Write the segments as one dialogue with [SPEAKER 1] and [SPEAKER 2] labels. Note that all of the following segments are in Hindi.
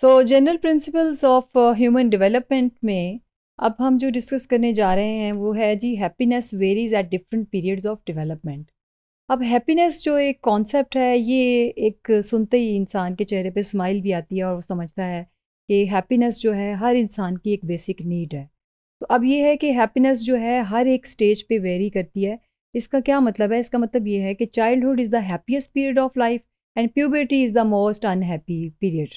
[SPEAKER 1] so general principles of human development में अब हम जो डिस्कस करने जा रहे हैं वो है जी happiness varies at different periods of development अब हैप्पीनेस जो एक कॉन्सेप्ट है ये एक सुनते ही इंसान के चेहरे पे स्माइल भी आती है और वो समझता है कि हैप्पीनेस जो है हर इंसान की एक बेसिक नीड है तो अब ये है कि हैप्पीनेस जो है हर एक स्टेज पे वेरी करती है इसका क्या मतलब है इसका मतलब ये है कि childhood is the happiest period of life and puberty is the most unhappy period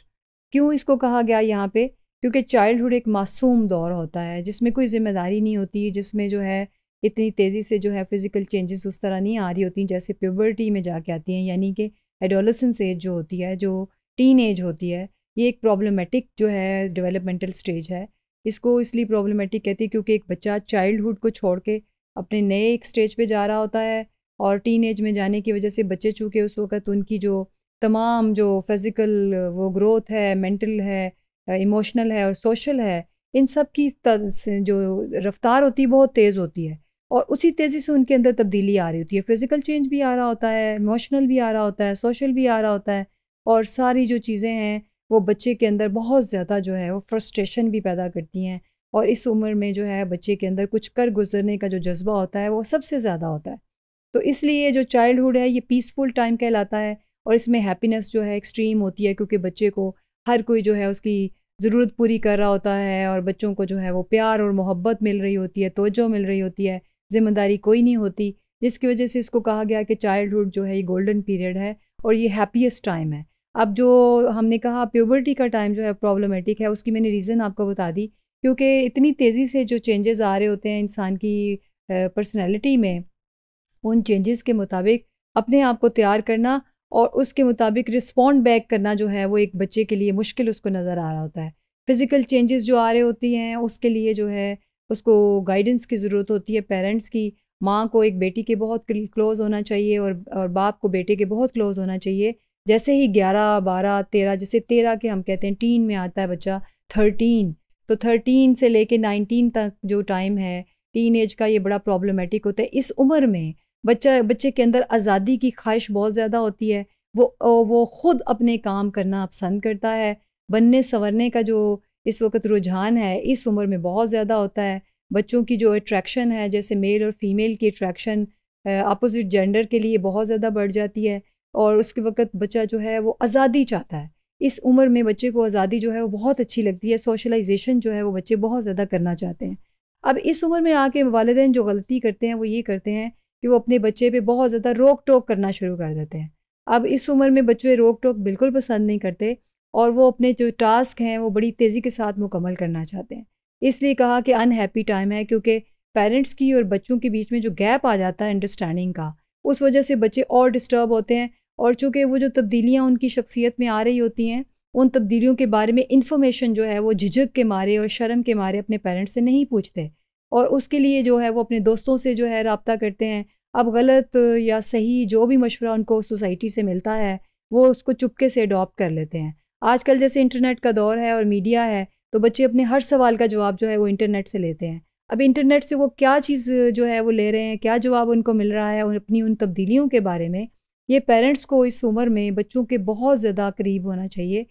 [SPEAKER 1] क्यों इसको कहा गया यहाँ पे क्योंकि चाइल्डहुड एक मासूम दौर होता है जिसमें कोई जिम्मेदारी नहीं होती जिसमें जो है इतनी तेज़ी से जो है फ़िज़िकल चेंजेस उस तरह नहीं आ रही होती जैसे प्योबर्टी में जाके आती हैं यानी कि एडोलसेंस एज जो होती है जो टीन होती है ये एक प्रॉब्लमेटिक जो है डेवलपमेंटल स्टेज है इसको इसलिए प्रॉब्लमेटिक कहती है क्योंकि एक बच्चा चाइल्डहुड को छोड़ के अपने नए एक स्टेज पे जा रहा होता है और टीन में जाने की वजह से बच्चे चूँकि उस वक्त उनकी जो तमाम जो फिज़िकल वो ग्रोथ है मेंटल है इमोशनल है और सोशल है इन सब की जो रफ्तार होती है बहुत तेज़ होती है और उसी तेज़ी से उनके अंदर तब्दीली आ रही होती है फ़िज़िकल चेंज भी आ रहा होता है इमोशनल भी आ रहा होता है सोशल भी आ रहा होता है और सारी जो चीज़ें हैं वो बच्चे के अंदर बहुत ज़्यादा जो है वो फ्रस्ट्रेशन भी पैदा करती हैं और इस उम्र में जो है बच्चे के अंदर कुछ कर गुजरने का जो जज्बा होता है वो सबसे ज़्यादा होता है तो इसलिए जो चाइल्डहुड है ये पीसफुल टाइम कहलाता है और इसमें हैप्पीनेस जो है एक्सट्रीम होती है क्योंकि बच्चे को हर कोई जो है उसकी ज़रूरत पूरी कर रहा होता है और बच्चों को जो है वो प्यार और मोहब्बत मिल रही होती है तोजो मिल रही होती है ज़िम्मेदारी कोई नहीं होती जिसकी वजह से इसको कहा गया कि चाइल्डहुड जो है ये गोल्डन पीरियड है और ये हैप्पीस्ट टाइम है अब जो हमने कहा प्योबर्टी का टाइम जो है प्रॉब्लमेटिक है उसकी मैंने रीज़न आपको बता दी क्योंकि इतनी तेज़ी से जो चेंजेस आ रहे होते हैं इंसान की पर्सनैलिटी में उन चेंजेस के मुताबिक अपने आप को तैयार करना और उसके मुताबिक रिस्पॉन्ड बैक करना जो है वो एक बच्चे के लिए मुश्किल उसको नज़र आ रहा होता है फ़िज़िकल चेंजेस जो आ रहे होती हैं उसके लिए जो है उसको गाइडेंस की ज़रूरत होती है पेरेंट्स की माँ को एक बेटी के बहुत क्लोज़ होना चाहिए और और बाप को बेटे के बहुत क्लोज़ होना चाहिए जैसे ही ग्यारह बारह तेरह जैसे तेरह के हम कहते हैं टीन में आता है बच्चा थर्टीन तो थर्टीन से लेके नाइनटीन तक जो टाइम है टीन एज का ये बड़ा प्रॉब्लमेटिक होता है इस उम्र में बच्चा बच्चे के अंदर आज़ादी की ख्वाहिश बहुत ज़्यादा होती है वो वो ख़ुद अपने काम करना पसंद करता है बनने संवरने का जो इस वक्त रुझान है इस उम्र में बहुत ज़्यादा होता है बच्चों की जो अट्रैक्शन है जैसे मेल और फीमेल की अट्रैक्शन अपोजिट जेंडर के लिए बहुत ज़्यादा बढ़ जाती है और उसके वक्त बच्चा जो है वो आज़ादी चाहता है इस उम्र में बच्चे को आज़ादी जो है वो बहुत अच्छी लगती है सोशलाइजेशन जो है वो बच्चे बहुत ज़्यादा करना चाहते हैं अब इस उम्र में आके वालदेन जो गलती करते हैं वो ये करते हैं कि वो अपने बच्चे पे बहुत ज़्यादा रोक टोक करना शुरू कर देते हैं अब इस उम्र में बच्चे रोक टोक बिल्कुल पसंद नहीं करते और वो अपने जो टास्क हैं वो बड़ी तेज़ी के साथ मुकम्मल करना चाहते हैं इसलिए कहा कि अनहैप्पी टाइम है क्योंकि पेरेंट्स की और बच्चों के बीच में जो गैप आ जाता है अंडरस्टैंडिंग का उस वजह से बच्चे और डिस्टर्ब होते हैं और चूँकि वो जो तब्दीलियाँ उनकी शख्सियत में आ रही होती हैं उन तब्दीलियों के बारे में इन्फॉर्मेशन जो है वो झिझक के मारे और शर्म के मारे अपने पेरेंट्स से नहीं पूछते और उसके लिए जो है वो अपने दोस्तों से जो है रबता करते हैं अब गलत या सही जो भी मशवरा उनको सोसाइटी से मिलता है वो उसको चुपके से अडॉप्ट कर लेते हैं आजकल जैसे इंटरनेट का दौर है और मीडिया है तो बच्चे अपने हर सवाल का जवाब जो है वो इंटरनेट से लेते हैं अब इंटरनेट से वो क्या चीज़ जो है वो ले रहे हैं क्या जवाब उनको मिल रहा है और अपनी उन तब्दीलियों के बारे में ये पेरेंट्स को इस उम्र में बच्चों के बहुत ज़्यादा करीब होना चाहिए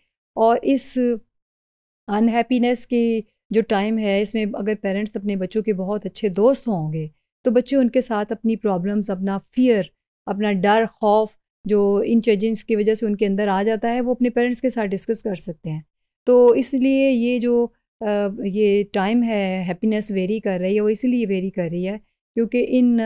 [SPEAKER 1] और इस अनहैप्पीनेस की जो टाइम है इसमें अगर पेरेंट्स अपने बच्चों के बहुत अच्छे दोस्त होंगे तो बच्चे उनके साथ अपनी प्रॉब्लम्स अपना फियर अपना डर खौफ जो इन चेंजेस की वजह से उनके अंदर आ जाता है वो अपने पेरेंट्स के साथ डिस्कस कर सकते हैं तो इसलिए ये जो आ, ये टाइम है हैप्पीनेस वेरी कर रही है वो इसलिए वेरी कर रही है क्योंकि इन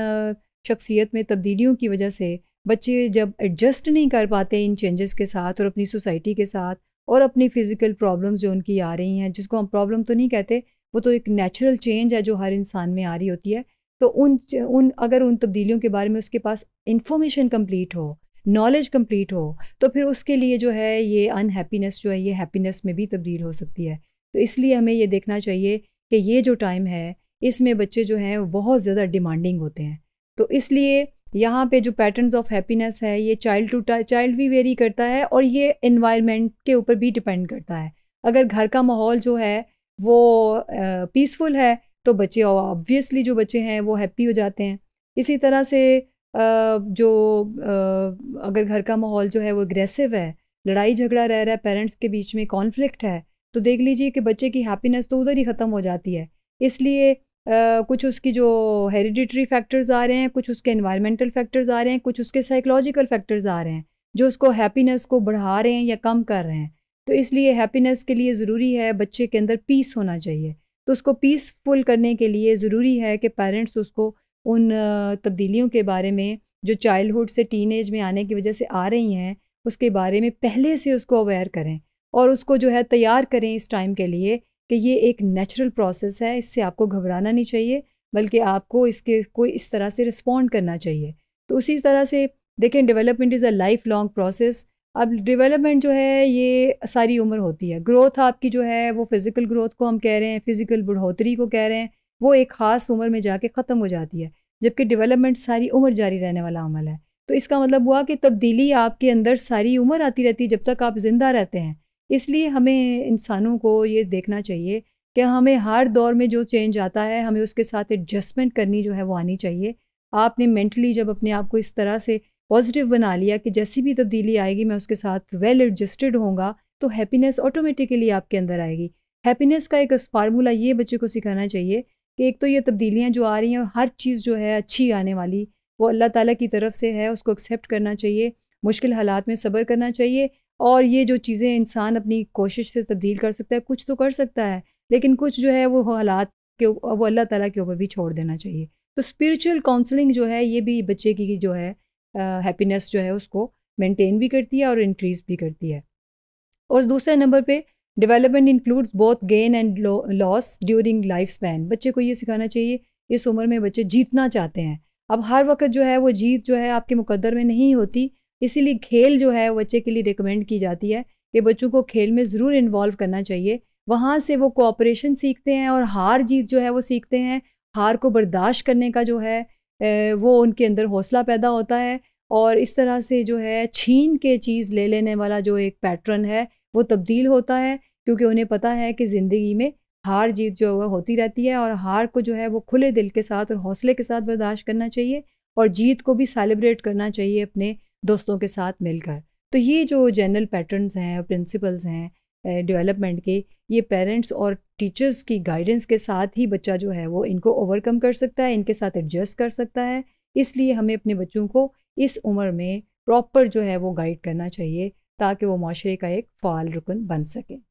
[SPEAKER 1] शख्सियत में तब्दीलियों की वजह से बच्चे जब एडजस्ट नहीं कर पाते इन चेंजेस के साथ और अपनी सोसाइटी के साथ और अपनी फ़िज़िकल प्रॉब्लम्स जो उनकी आ रही हैं जिसको हम प्रॉब्लम तो नहीं कहते वो तो एक नेचुरल चेंज है जो हर इंसान में आ रही होती है तो उन उन अगर उन तब्दीलियों के बारे में उसके पास इन्फॉर्मेशन कंप्लीट हो नॉलेज कंप्लीट हो तो फिर उसके लिए जो है ये अनहैप्पीनेस जो है ये हैप्पीनेस में भी तब्दील हो सकती है तो इसलिए हमें ये देखना चाहिए कि ये जो टाइम है इसमें बच्चे जो हैं बहुत ज़्यादा डिमांडिंग होते हैं तो इसलिए यहाँ पे जो पैटर्न्स ऑफ हैप्पीनेस है ये चाइल्ड टू चाइल्ड भी वेरी करता है और ये इन्वायरमेंट के ऊपर भी डिपेंड करता है अगर घर का माहौल जो है वो पीसफुल है तो बच्चे ऑब्वियसली जो बच्चे हैं वो हैप्पी हो जाते हैं इसी तरह से जो अगर घर का माहौल जो है वो एग्रेसिव है लड़ाई झगड़ा रह रहा है पेरेंट्स के बीच में कॉन्फ्लिक्ट है तो देख लीजिए कि बच्चे की हैप्पीनेस तो उधर ही ख़त्म हो जाती है इसलिए कुछ उसकी जो हेरिडिटरी फैक्टर्स आ रहे हैं कुछ उसके इन्वायरमेंटल फैक्टर्स आ रहे हैं कुछ उसके साइकोलॉजिकल फैक्टर्स आ रहे हैं जो उसको हैप्पीनेस को बढ़ा रहे हैं या कम कर रहे हैं तो इसलिए हैप्पीनेस के लिए ज़रूरी है बच्चे के अंदर पीस होना चाहिए तो उसको पीसफुल करने के लिए ज़रूरी है कि पेरेंट्स उसको उन तब्दीलियों के बारे में जो चाइल्डहुड से टीन में आने की वजह से आ रही हैं उसके बारे में पहले से उसको अवेयर करें और उसको जो है तैयार करें इस टाइम के लिए कि ये एक नेचुरल प्रोसेस है इससे आपको घबराना नहीं चाहिए बल्कि आपको इसके कोई इस तरह से रिस्पॉन्ड करना चाहिए तो उसी तरह से देखें development is a life long process अब डेवलपमेंट जो है ये सारी उम्र होती है ग्रोथ आपकी जो है वो फिज़िकल ग्रोथ को हम कह रहे हैं फिज़िकल बढ़ोतरी को कह रहे हैं वो एक ख़ास उम्र में जाके ख़त्म हो जाती है जबकि डेवलपमेंट सारी उम्र जारी रहने वाला अमल है तो इसका मतलब हुआ कि तब्दीली आपके अंदर सारी उम्र आती रहती है जब तक आप ज़िंदा रहते हैं इसलिए हमें इंसानों को ये देखना चाहिए कि हमें हर दौर में जो चेंज आता है हमें उसके साथ एडजस्टमेंट करनी जो है वो आनी चाहिए आपने मेंटली जब अपने आप को इस तरह से पॉजिटिव बना लिया कि जैसी भी तब्दीली आएगी मैं उसके साथ वेल एडजस्टेड होऊंगा तो हैप्पीनेस ऑटोमेटिकली आपके अंदर आएगी हैप्पीनेस का एक फार्मूला ये बच्चे को सिखाना चाहिए कि एक तो ये तब्दीलियाँ जो आ रही हैं और हर चीज़ जो है अच्छी आने वाली वो अल्लाह ताला की तरफ से है उसको एक्सेप्ट करना चाहिए मुश्किल हालात में सब्र करना चाहिए और ये जो चीज़ें इंसान अपनी कोशिश से तब्दील कर सकता है कुछ तो कर सकता है लेकिन कुछ जो है वो हालात के वो अल्लाह ताला के ऊपर भी छोड़ देना चाहिए तो स्पिरिचुअल काउंसलिंग जो है ये भी बच्चे की जो है हैप्पीनेस जो है उसको मेंटेन भी करती है और इंक्रीज भी करती है और दूसरे नंबर पे development includes both gain and loss during life span बच्चे को ये सिखाना चाहिए इस उम्र में बच्चे जीतना चाहते हैं अब हर वक्त जो है वो जीत जो है आपके मुकदर में नहीं होती इसीलिए खेल जो है बच्चे के लिए रिकमेंड की जाती है कि बच्चों को खेल में ज़रूर इन्वॉल्व करना चाहिए वहाँ से वो कोऑपरेशन सीखते हैं और हार जीत जो है वो सीखते हैं हार को बर्दाश्त करने का जो है वो उनके अंदर हौसला पैदा होता है और इस तरह से जो है छीन के चीज़ ले लेने वाला जो एक पैटर्न है वो तब्दील होता है क्योंकि उन्हें पता है कि ज़िंदगी में हार जीत जो है होती रहती है और हार को जो है वो खुले दिल के साथ और हौसले के साथ बर्दाश्त करना चाहिए और जीत को भी सेलिब्रेट करना चाहिए अपने दोस्तों के साथ मिलकर तो ये जो जनरल पैटर्न्स हैं प्रिंसिपल्स हैं डेवलपमेंट के ये पेरेंट्स और टीचर्स की गाइडेंस के साथ ही बच्चा जो है वो इनको ओवरकम कर सकता है इनके साथ एडजस्ट कर सकता है इसलिए हमें अपने बच्चों को इस उम्र में प्रॉपर जो है वो गाइड करना चाहिए ताकि वो माशरे का एक फ़ाल रुकन बन सके